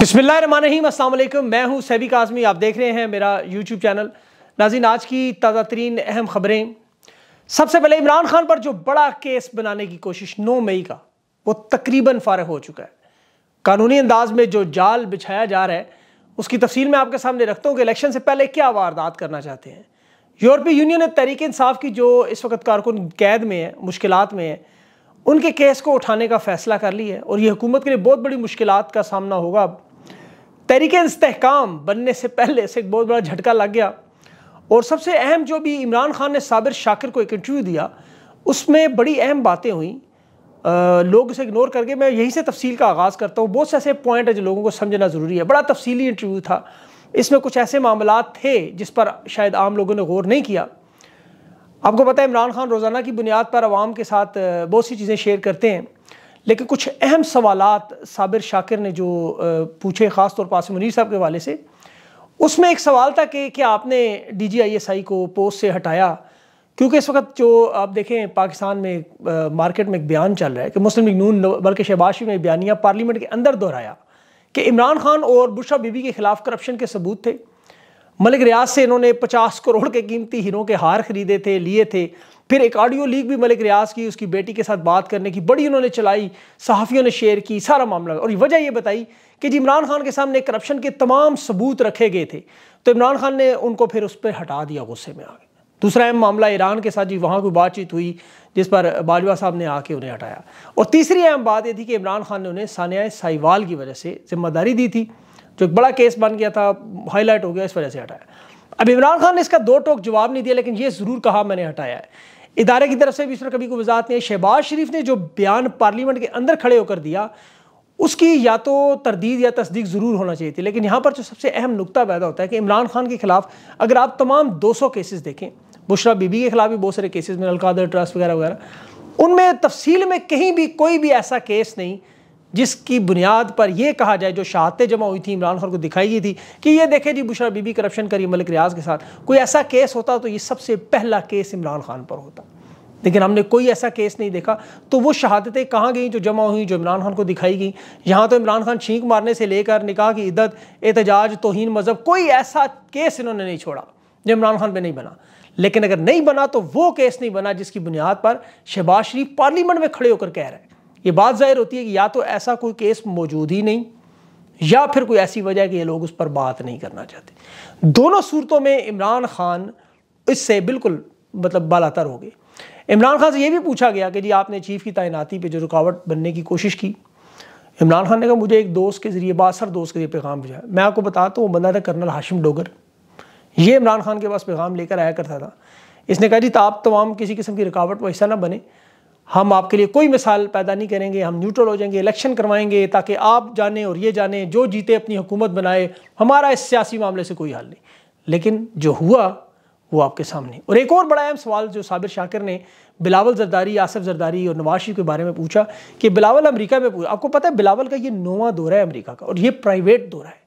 बसमिल अल्लाम मैं हूँ सैबिक आज़मी आप देख रहे हैं मेरा यूट्यूब चैनल नाजिन आज की ताज़ा तरीन अहम ख़बरें सबसे पहले इमरान खान पर जो बड़ा केस बनाने की कोशिश नौ मई का वो तकरीबन फारग हो चुका है कानूनी अंदाज में जो जाल बिछाया जा रहा है उसकी तफसील मैं आपके सामने रखता हूँ कि इलेक्शन से पहले क्या वारदात करना चाहते हैं यूरोपीय यून ने तहरीक इंसाफ की जो इस वक्त कारकुन कैद में है मुश्किल में है उनके केस को उठाने का फैसला कर लिया है और ये हुकूमत के लिए बहुत बड़ी मुश्किल का सामना होगा अब तहरीक इस्तेकाम बनने से पहले से एक बहुत बड़ा झटका लग गया और सबसे अहम जो भी इमरान खान ने साबिर शाकिर को एक इंटरव्यू दिया उसमें बड़ी अहम बातें हुई आ, लोग उसे इग्नोर करके मैं यहीं से तफसील का आगाज़ करता हूँ बहुत से ऐसे पॉइंट है जो लोगों को समझना ज़रूरी है बड़ा तफसीली इंटरव्यू था इसमें कुछ ऐसे मामला थे जिस पर शायद आम लोगों ने गौर नहीं किया आपको पता है इमरान खान रोज़ाना की बुनियाद पर आवाम के साथ बहुत सी चीज़ें शेयर करते हैं लेकिन कुछ अहम सवाल साबिर शाकिर ने जो पूछे ख़ास तौर पर आसिम मुनीर साहब के हवाले से उसमें एक सवाल था कि क्या आपने D G I S I को पोस्ट से हटाया क्योंकि इस वक्त जो आप देखें पाकिस्तान में आ, मार्केट में एक बयान चल रहा है कि मुस्लिम नून बल्कि शहबाशी में बयानिया पार्लियामेंट के अंदर दोहराया कि इमरान खान और बुशा बीबी के खिलाफ करप्शन के सबूत थे मलिक रियाज से इन्होंने पचास करोड़ के कीमती हीरों के हार खरीदे थे लिए थे फिर एक ऑडियो लीक भी मलिक रियाज की उसकी बेटी के साथ बात करने की बड़ी उन्होंने चलाई सहाफ़ियों ने शेयर की सारा मामला और वजह यह बताई कि जी इमरान खान के सामने करप्शन के तमाम सबूत रखे गए थे तो इमरान खान ने उनको फिर उस पर हटा दिया गुस्से में आगे दूसरा अहम मामला ईरान के साथ जी वहाँ कोई बातचीत हुई जिस पर बाजवा साहब ने आके उन्हें हटाया और तीसरी अहम बात यह थी कि इमरान खान ने उन्हें सानिया साहिवाल की वजह से जिम्मेदारी दी थी जो एक बड़ा केस बन गया था हाईलाइट हो गया इस वजह से हटाया अब इमरान खान ने इसका दो टोक जवाब नहीं दिया लेकिन ये ज़रूर कहा मैंने हटाया है इदारे की तरफ से भी इस पर कभी कोई वजात नहीं है शहबाज शरीफ ने जो बयान पार्लियामेंट के अंदर खड़े होकर दिया उसकी या तो तरदीद या तस्दीक ज़रूर होना चाहिए थी लेकिन यहाँ पर जो सबसे अहम नुकता पैदा होता है कि इमरान खान के खिलाफ अगर आप तमाम 200 केसेस देखें बुशरा बीबी के खिलाफ भी बहुत सारे केसेस में अलकादर ट्रस्ट वगैरह वगैरह उनमें तफसील में कहीं भी कोई भी ऐसा केस नहीं जिसकी बुनियाद पर यह कहा जाए जो शहादतें जमा हुई थी इमरान खान को दिखाई गई थी कि ये देखे जी बुशरा बीबी करप्शन करी मलिक रियाज के साथ कोई ऐसा केस होता तो ये सबसे पहला केस इमरान खान पर होता लेकिन हमने कोई ऐसा केस नहीं देखा तो वो शहादतें कहाँ गई जो जमा हुई जो इमरान खान को दिखाई गई यहाँ तो इमरान खान छींक मारने से लेकर निकाह की इद्दत एहतजाज तोहन मज़हब कोई ऐसा केस इन्होंने नहीं छोड़ा जो इमरान खान पर नहीं बना लेकिन अगर नहीं बना तो वो केस नहीं बना जिसकी बुनियाद पर शहबाज शरीफ पार्लियामेंट में खड़े होकर कह रहे हैं ये बात जाहिर होती है कि या तो ऐसा कोई केस मौजूद ही नहीं या फिर कोई ऐसी वजह है कि ये लोग उस पर बात नहीं करना चाहते दोनों सूरतों में इमरान खान इससे बिल्कुल मतलब बालातर हो गए इमरान खान से ये भी पूछा गया कि जी आपने चीफ की तैनाती पर जो रुकावट बनने की कोशिश की इमरान खान ने कहा मुझे एक दोस्त के ज़रिए बासर दोस्त के जरिए पैगाम भेजा मैं आपको बताता तो, हूँ वो बंदा था कर्नल हाशिम डोगर ये इमरान खान के पास पैगाम लेकर आया करता था इसने कहा जी तो आप तमाम किसी किस्म की रुकावट ऐसा ना बने हम आपके लिए कोई मिसाल पैदा नहीं करेंगे हम न्यूट्रल हो जाएंगे इलेक्शन करवाएंगे ताकि आप जाने और ये जाने जो जीते अपनी हुकूमत बनाए हमारा इस सियासी मामले से कोई हल नहीं लेकिन जो हुआ वो आपके सामने और एक और बड़ा अहम सवाल जो साबिर शाकिर ने बिलावल जरदारी आसफ जरदारी और नवाज शरीफ के बारे में पूछा कि बिलावल अमेरिका में पूछा आपको पता है बिलावल का ये नोवा दौरा है अमेरिका का और ये प्राइवेट दौरा है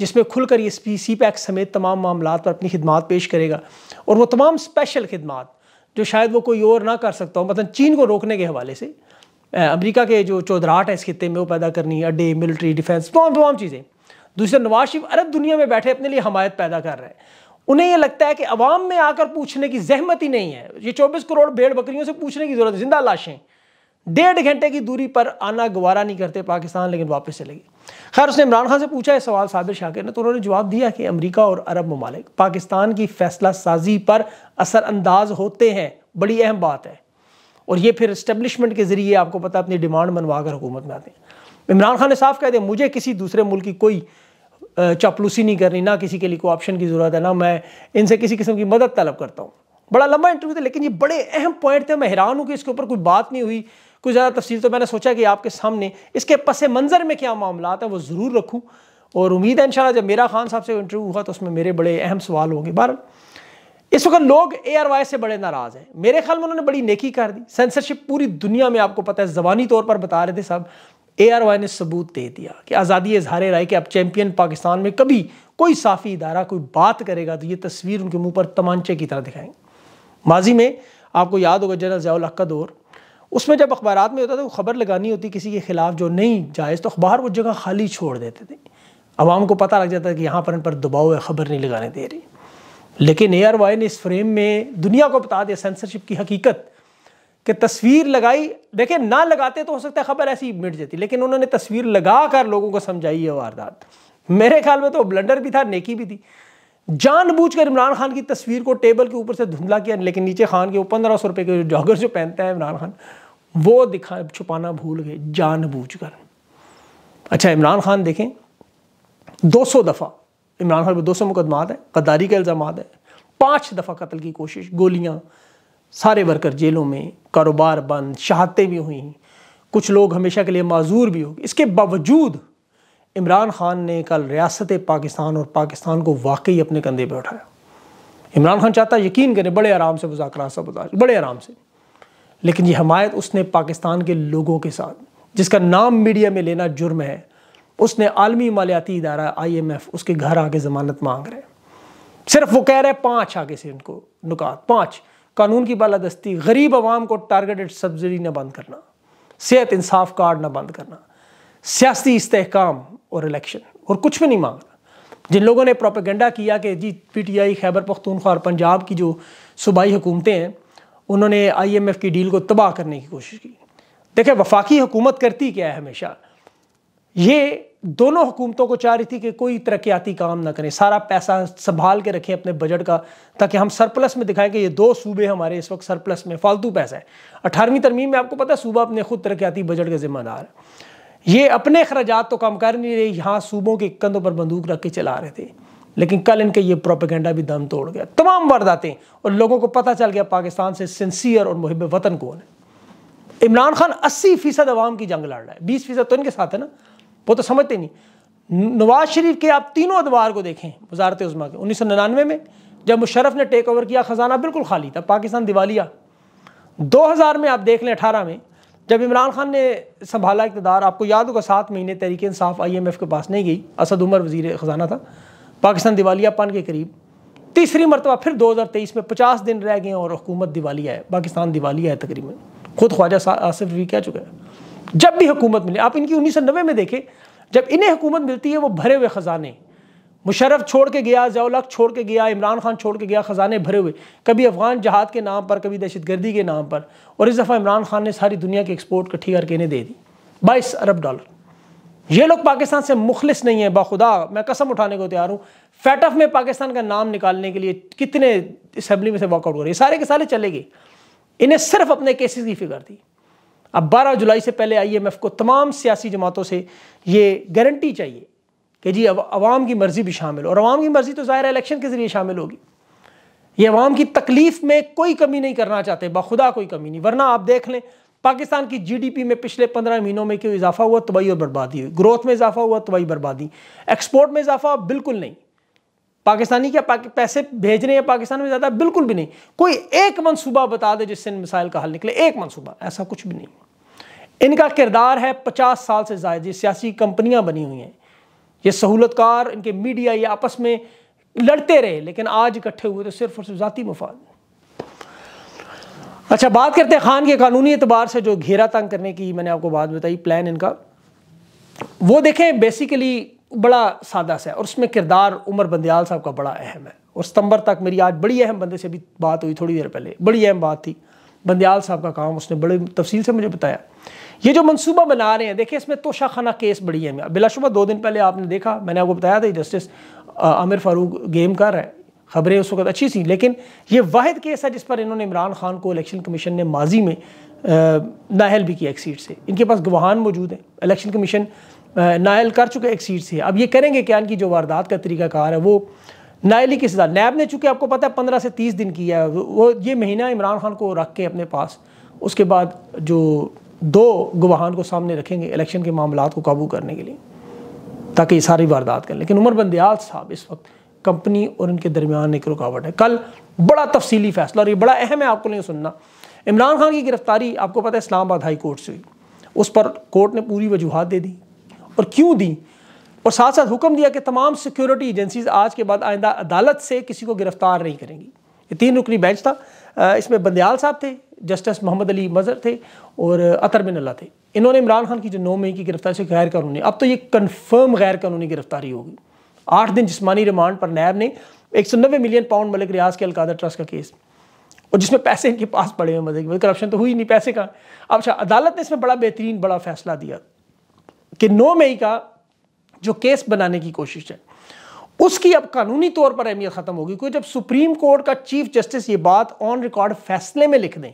जिसमें खुलकर ये पी सी पैक समेत तमाम मामला पर अपनी खिदमत पेश करेगा और वह तमाम स्पेशल खिदमत जो शायद वो कोई और ना कर सकता हो मतलब चीन को रोकने के हवाले से अमेरिका के जो चौधराहट है इस खत्े में वो पैदा करनी अड्डे मिलिट्री डिफेंस तमाम तमाम चीज़ें दूसरा नवाज शरीफ अरब दुनिया में बैठे अपने लिए हमायत पैदा कर रहे हैं उन्हें यह लगता है कि अवाम में आकर पूछने की जहमत ही नहीं है ये चौबीस करोड़ भेड़ बकरियों से पूछने की जरूरत है जिंदा लाशें डेढ़ घंटे की दूरी पर आना गवारा नहीं करते पाकिस्तान लेकिन वापस चले गए खैर उसने इमरान खान से पूछा है सवाल साबिर शाकिर ने तो उन्होंने जवाब दिया कि अमरीका और अरब ममालिक पाकिस्तान की फैसला साजी पर असरअंदाज होते हैं बड़ी अहम बात है और ये फिर इस्टबलिशमेंट के जरिए आपको पता अपनी डिमांड मनवा कर हुकूमत में आते हैं इमरान खान ने साफ कह दिया मुझे किसी दूसरे मुल्क की कोई चापलूसी नहीं करनी ना किसी के लिए कोई ऑप्शन की ज़रूरत है ना मैं इनसे किसी किस्म की मदद तलब करता हूँ बड़ा लंबा इंटरव्यू था लेकिन ये बड़े अहम पॉइंट थे मैं हैरान हूँ कि इसके ऊपर कोई बात नहीं हुई कोई ज़्यादा तफसील तो मैंने सोचा कि आपके सामने इसके पस मंज़र में क्या मामला है वो ज़रूर रखूँ और उम्मीद है इन जब मेरा खान साहब से इंटरव्यू हुआ तो उसमें मेरे बड़े अहम सवाल होंगे बहर इस वक्त लोग ए आर वाई से बड़े नाराज़ हैं मेरे ख्याल में उन्होंने बड़ी नेकी कर दी सेंसरशिप पूरी दुनिया में आपको पता है ज़बानी तौर पर बता रहे थे सब ए आर वाई ने सबूत दे दिया कि आज़ादी इजहार राय के अब चैम्पियन पाकिस्तान में कभी कोई साफ़ी इदारा कोई बात करेगा तो ये तस्वीर उनके मुंह पर तमांचे की तरह दिखाएंगे माजी में आपको याद होगा जनरल जयाल का दौर उसमें जब अखबार में होता था वो खबर लगानी होती किसी के ख़िलाफ़ जो नहीं जायज़ तो अखबार वो जगह खाली छोड़ देते थे आवाम को पता लग जाता कि यहाँ पर इन पर दबाव है खबर नहीं लगाने दे रही लेकिन ए आर वाई ने इस फ्रेम में दुनिया को बता दिया सेंसरशिप की हकीकत कि तस्वीर लगाई देखिए ना लगाते तो हो सकता है खबर ऐसी मिट जाती लेकिन उन्होंने तस्वीर लगा कर लोगों को समझाई है वारदात मेरे ख्याल में तो ब्लंडर भी था नेकी भी थी जानबूझकर इमरान खान की तस्वीर को टेबल के ऊपर से धुंधला किया लेकिन नीचे खान के वो पंद्रह सौ रुपये के जॉगर जो पहनता है इमरान खान वो दिखा छुपाना भूल गए जानबूझकर अच्छा इमरान खान देखें दो सौ दफ़ा इमरान खान पर दो सौ मुकदमात हैं गद्दारी का इल्ज़ाम है पाँच दफ़ा कत्ल की कोशिश गोलियाँ सारे वर्कर जेलों में कारोबार बंद शहादतें भी हुई कुछ लोग हमेशा के लिए माजूर भी हो इसके बावजूद इमरान ख़ान ने कल रियासत पाकिस्तान और पाकिस्तान को वाकई अपने कंधे पर उठाया इमरान खान चाहता यकीन करें बड़े आराम से मुजाकर बड़े आराम से लेकिन ये हमायत उसने पाकिस्तान के लोगों के साथ जिसका नाम मीडिया में लेना जुर्म है उसने आलमी मालियाती इदारा आई एम एफ उसके घर आके ज़मानत मांग रहे हैं सिर्फ वो कह रहे हैं पाँच आगे से उनको नुकात पाँच कानून की बालादस्ती गरीब आवाम को टारगेटेड सब्सिडी ना बंद करना सेहत इंसाफ कार्ड ना बंद करना सियासी इस्तेकाम और इलेक्शन और कुछ भी नहीं मांग जिन लोगों ने प्रोपेगेंडा किया कि जी P T I Khyber Pakhtunkhwa और पंजाब की जो सूबाई हुकूमतें हैं उन्होंने आई एम एफ की डील को तबाह करने की कोशिश की देखिए वफाकी हुकूमत करती क्या है हमेशा ये दोनों हुकूमतों को चाह रही थी कि कोई तरक्याती काम ना करें सारा पैसा संभाल के रखें अपने बजट का ताकि हम सरप्लस में दिखाएं कि ये दो सूबे हमारे इस वक्त सरप्लस में फालतू पैसा है अठारहवीं तरमीम में आपको पता है सूबा अपने खुद तरक्याती बजट के जिम्मेदार है ये अपने अखराज तो कम कर नहीं रहे यहाँ सूबों के कंधों पर बंदूक रख के चला रहे थे लेकिन कल इनके ये प्रोपेगेंडा भी दम तोड़ गया तमाम वारदातें और लोगों को पता चल गया पाकिस्तान से सिंसियर और मुहब वतन कौन है इमरान खान अस्सी फीसद अवाम की जंग लड़ रहा है बीस फीसद तो इनके साथ है ना वो तो समझते नहीं नवाज शरीफ के आप तीनों अदवार को देखें वजारत उजमा के उन्नीस सौ निन्यानवे में जब मुशरफ ने टेक ओवर किया ख़जाना बिल्कुल खाली था पाकिस्तान दिवालिया दो हज़ार में आप देख लें अठारह में जब इमरान खान ने संभाला इकतदार आपको याद होगा सात महीने तरीके इंसाफ आई एम एफ़ के पास नहीं गई असद उमर वजीर ख़जाना था पाकिस्तान दिवालिया पन के करीब तीसरी मरतबा फिर 2023 में 50 दिन रह गए और हुकूमत दिवालिया है पाकिस्तान दिवालिया है तकरीबन खुद ख्वाजा आसिफ भी कह चुका है जब भी हुकूमत मिले आप इनकी उन्नीस सौ नब्बे में देखें जब इन्हें हुकूमत मिलती है वो भरे हुए ख़जाने मुशरफ छोड़ के गया जयालक छोड़ के गया इमरान खान छोड़ के गया ख़जाने भरे हुए कभी अफ़गान जहाद के नाम पर कभी दहशत गर्दी के नाम पर और इस दफ़ा इमरान खान ने सारी दुनिया की एक्सपोर्ट इकट्ठी करके इन्हें दे दी बाईस अरब डॉलर ये लोग पाकिस्तान से मुखलिस नहीं है बाखुदा मैं कसम उठाने को तैयार हूँ फैटफ में पाकिस्तान का नाम निकालने के लिए कितने असम्बली में से वॉकआउट हो रहे सारे के सारे चले गए इन्हें सिर्फ अपने केसेस की फिक्र थी अब 12 जुलाई से पहले आईएमएफ को तमाम सियासी जमातों से ये गारंटी चाहिए कि जी अब आवाम की मर्ज़ी भी शामिल हो और आवाम की मर्ज़ी तो ज़ाहिर इलेक्शन के ज़रिए शामिल होगी ये अवाम की तकलीफ़ में कोई कमी नहीं करना चाहते बाखुदा कोई कमी नहीं वरना आप देख लें पाकिस्तान की जीडीपी में पिछले पंद्रह महीनों में क्यों इजाफा हुआ तबाही और बर्बादी हुई ग्रोथ में इजाफा हुआ तबाही बर्बादी एक्सपोर्ट में इजाफा बिल्कुल नहीं पाकिस्तानी क्या पाकि पैसे भेजने या पाकिस्तान में ज़्यादा बिल्कुल भी नहीं कोई एक मनसूबा बता दे जिससे इन मिसाइल का हल निकले एक मनसूबा ऐसा कुछ भी नहीं इनका किरदार है पचास साल से ज़ायद ये सियासी कंपनियाँ बनी हुई हैं ये सहूलतकार इनके मीडिया ये आपस में लड़ते रहे लेकिन आज इकट्ठे हुए तो सिर्फ और सिर्फ ज़ाती मफाद अच्छा बात करते हैं खान के कानूनी एतबार से जो घेरा तंग करने की मैंने आपको बात बताई प्लान इनका वो देखें बेसिकली बड़ा सादा सा है और उसमें किरदार उमर बंदयाल साहब का बड़ा अहम है और सितंबर तक मेरी आज बड़ी अहम बंदे से भी बात हुई थोड़ी देर पहले बड़ी अहम बात थी बंदयाल साहब का काम उसने बड़े तफसील से मुझे बताया ये जो मंसूबा बना रहे हैं देखिए इसमें तोशाखाना केस बड़ी है बिलाशुबा दो दिन पहले आपने देखा मैंने आपको बताया था जस्टिस आमिर फारूक गेम कर रहा है खबरें उस वक्त अच्छी थी लेकिन ये वाद केस है जिस पर इन्होंने इमरान खान को इलेक्शन कमीशन ने माजी में नाहल भी किया एक सीट से इनके पास गवाहान मौजूद हैं इलेक्शन कमीशन नायल कर चुके एक सीट से अब ये करेंगे क्या इनकी जो वारदात का तरीकाकार है वो नायली की सज़ा नैब ने चूँकि आपको पता है पंद्रह से तीस दिन किया है वो ये महीना इमरान खान को रख के अपने पास उसके बाद जो दो गवाहान को सामने रखेंगे इलेक्शन के मामला को काबू करने के लिए ताकि ये सारी वारदात करें लेकिन उमर बंदयाल साहब इस वक्त कंपनी और इनके दरमियान एक रुकावट है कल बड़ा तफसीली फैसला और ये बड़ा अहम है आपको नहीं सुनना इमरान खान की गिरफ्तारी आपको पता है इस्लामाबाद हाई कोर्ट से हुई उस पर कोर्ट ने पूरी वजूहत दे दी और क्यों दी और साथ साथ हुक्म दिया कि तमाम सिक्योरिटी एजेंसीज आज के बाद आइंदा अदालत से किसी को गिरफ्तार नहीं करेंगी ये तीन रुकनी बेंच था इसमें बंदयाल साहब थे जस्टिस मोहम्मद अली मज़र थे और अतर बिन अल्लाह थे इन्होंने इमरान खान की जो नौ मई की गिरफ्तारी से गैर कानूनी अब तो ये कन्फर्म गैर कानूनी गिरफ्तारी होगी आठ दिन जिसमानी रिमांड पर नैब ने एक सौ नब्बे मिलियन पाउंड मलिक रियाज के अलकादर ट्रस्ट का केस और जिसमें पैसे इनके पास पड़े हुए मदद करप्शन तो हुई नहीं पैसे का अब अच्छा अदालत ने इसमें बड़ा बेहतरीन बड़ा फैसला दिया कि नौ मई का जो केस बनाने की कोशिश है उसकी अब कानूनी तौर पर अहमियत ख़त्म होगी क्योंकि जब सुप्रीम कोर्ट का चीफ जस्टिस ये बात ऑन रिकॉर्ड फैसले में लिख दें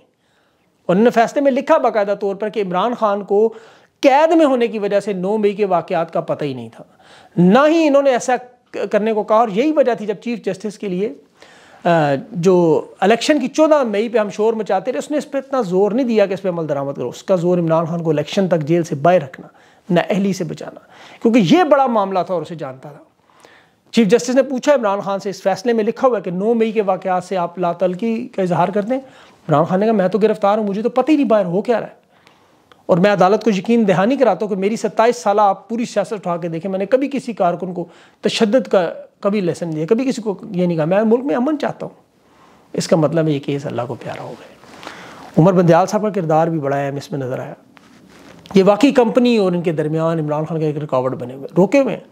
उन्होंने फैसले में लिखा बाकायदा तौर पर कि इमरान खान को कैद में होने की वजह से नौ मई के वाकत का पता ही नहीं था ना ही इन्होंने ऐसा करने को कहा और यही वजह थी जब चीफ जस्टिस के लिए जो इलेक्शन की चौदह मई पे हम शोर मचाते रहे उसने इस पर इतना जोर नहीं दिया कि इस पर अमल दरामद करो उसका जोर इमरान खान को इलेक्शन तक जेल से बाहर रखना अहली से बचाना क्योंकि ये बड़ा मामला था और उसे जानता था चीफ जस्टिस ने पूछा इमरान खान से इस फैसले में लिखा हुआ है कि नौ मई के वाक़ से आप तलकी का इजहार कर दें इमरान खान ने कहा मैं तो गिरफ्तार हूँ मुझे तो पता ही नहीं बाहर हो क्या रहा है और मैं अदालत को यकीन दहानी कराता हूँ कि मेरी सत्ताईस साल आप पूरी सियासत उठा के देखें मैंने कभी किसी कारकुन को तशद का कभी लेसन दिया कभी किसी को ये नहीं कहा मैं मुल्क में अमन चाहता हूँ इसका मतलब ये केस अल्लाह को प्यारा हो गया उमर बंदयाल साहब का किरदार भी बड़ा अहम इसमें नज़र आया ये वाकई कंपनी और इनके दरमियान इमरान खान का एक रुकावट बने हुए रोके हुए हैं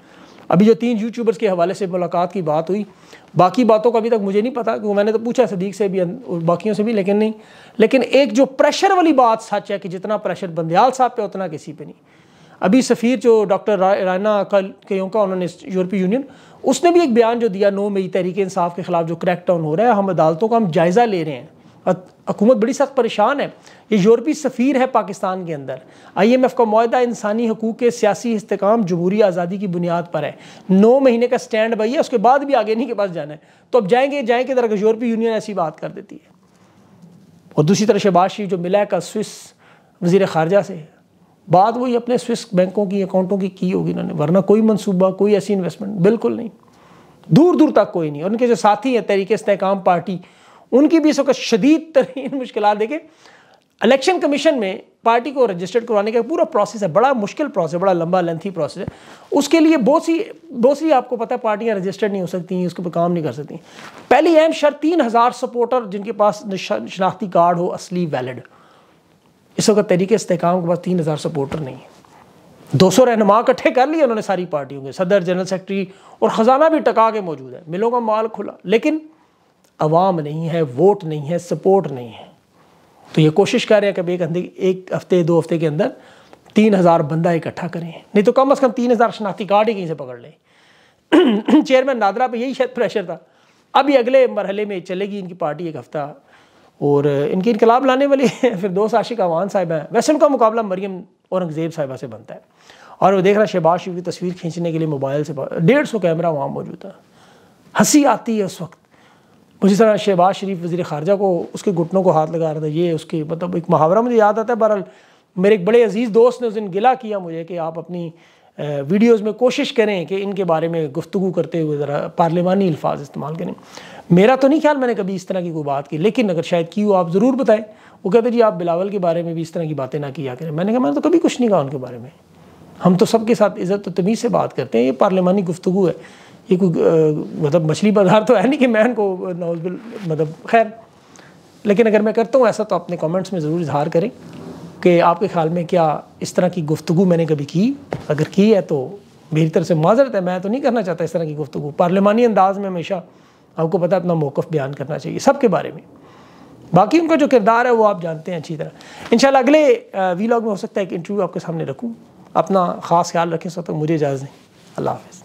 अभी जो तीन यूट्यूबर्स के हवाले से मुलाकात की बात हुई बाकी बातों का अभी तक मुझे नहीं पता क्योंकि मैंने तो पूछा सदीक से भी और बाकियों से भी लेकिन नहीं लेकिन एक जो प्रेशर वाली बात सच है कि जितना प्रेशर बंदयाल साहब पे उतना किसी पे नहीं अभी सफ़ीर जो डॉक्टर राना कल का उन्होंने यूरोपीय यूनियन उसने भी एक बयान जो दिया नो मई तहरीक इंसाफ के खिलाफ जो क्रैक डाउन हो रहा है हम अदालतों का हम जायज़ा ले रहे हैं हकूमत बड़ी सख्त परेशान है ये यूरोपी सफ़ीर है पाकिस्तान के अंदर आई एम एफ़ का माहा इंसानी हकूक़ के सियासी इसकाम जमहूरी आज़ादी की बुनियाद पर है नौ महीने का स्टैंड बाई है उसके बाद भी आगे नहीं के पास जाना है तो अब जाएंगे जाएंगे दरअसल यूरोपी यूनियन ऐसी बात कर देती है और दूसरी तरह शहबाज शरीफ जो मिला का स्विस वजीर खारजा से बात वही अपने स्विस बैंकों की अकाउंटों की की होगी इन्होंने वरना कोई मनसूबा कोई ऐसी इन्वेस्टमेंट बिल्कुल नहीं दूर दूर तक कोई नहीं और उनके जो साथी हैं तरीके इसकाम पार्टी उनकी भी इस वक्त शदीद तरीन मुश्किल देखें इलेक्शन कमीशन में पार्टी को रजिस्टर्ड करवाने का पूरा प्रोसेस है बड़ा मुश्किल प्रोसेस बड़ा लंबा लेंथी प्रोसेस है उसके लिए बहुत सी बहुत सी आपको पता है पार्टियां रजिस्टर्ड नहीं हो सकती उसके ऊपर काम नहीं कर सकती पहली अहम शर्त तीन हज़ार सपोर्टर जिनके पास शनाख्ती कार्ड हो असली वैलिड इस वक्त तरीके इसकाम के पास तीन हज़ार सपोर्टर नहीं है दो सौ रहनुमा इकट्ठे कर लिए उन्होंने सारी पार्टियों के सदर जनरल सेक्रेटरी और ख़जाना भी टका के मौजूद है मिलों का माल खुला लेकिन अवाम नहीं है वोट नहीं है सपोर्ट नहीं है तो ये कोशिश कर रहे हैं कि एक अंदर एक हफ्ते दो हफ्ते के अंदर तीन हज़ार बंदा इकट्ठा करें नहीं तो कम अज़ कम तीन हज़ार शनाख्ती कार्ड ही कहीं से पकड़ लें चेयरमैन नादरा पर यही शायद प्रेशर था अभी अगले मरहले में चलेगी इनकी पार्टी एक हफ़्ता और इनकी इनकलाब लाने है फिर दोस्त आशिक अवान साहब हैं वैसे उनका मुकाबला मरियम औरंगज़ेब साहिबा से बनता है और वो देख रहा शहबाज शरीफ की तस्वीर खींचने के लिए मोबाइल से डेढ़ सौ कैमरा वहाँ मौजूद था हंसी आती है उस वक्त उसी तरह शहबाज शरीफ वज़ी ख़ारजा को उसके घुटनों को हाथ लगा रहा था ये उसके मतलब एक मुहावरा मुझे याद आता है बहरहाल मेरे एक बड़े अजीज़ दोस्त ने उस दिन गिला किया मुझे कि आप अपनी वीडियोस में कोशिश करें कि इनके बारे में गुफ्तु करते हुए ज़रा पार्लिमानी अल्फाज इस्तेमाल करें मेरा तो नहीं ख्याल मैंने कभी इस तरह की कोई बात की लेकिन अगर शायद की हो आप ज़रूर बताएं वो कहते जी आप बिलावल के बारे में भी इस तरह की बातें ना किया करें मैंने कहा मैंने तो कभी कुछ नहीं कहा उनके बारे में हम तो सबके साथ इज़्ज़त तमीज़ से बात करते हैं ये पार्लिमानी गुफ्तु है ये कोई मतलब मछली बाजार तो है नहीं कि मैं उनको नाउजबिल मतलब खैर लेकिन अगर मैं करता हूँ ऐसा तो अपने कमेंट्स में ज़रूर इजहार करें कि आपके ख्याल में क्या इस तरह की गुफ्तु मैंने कभी की अगर की है तो मेरी तरफ से माजरत है मैं तो नहीं करना चाहता इस तरह की गुफ्तु पार्लिमानी अंदाज में हमेशा आपको पता अपना मौक़ बयान करना चाहिए सब के बारे में बाकी उनका जो किरदार है वो आप जानते हैं अच्छी तरह इन अगले वीलॉग में हो सकता है एक इंटरव्यू आपके सामने रखूँ अपना ख़ास ख्याल रखें इस तक मुझे इजाज़ दें अल्लाह हाफ़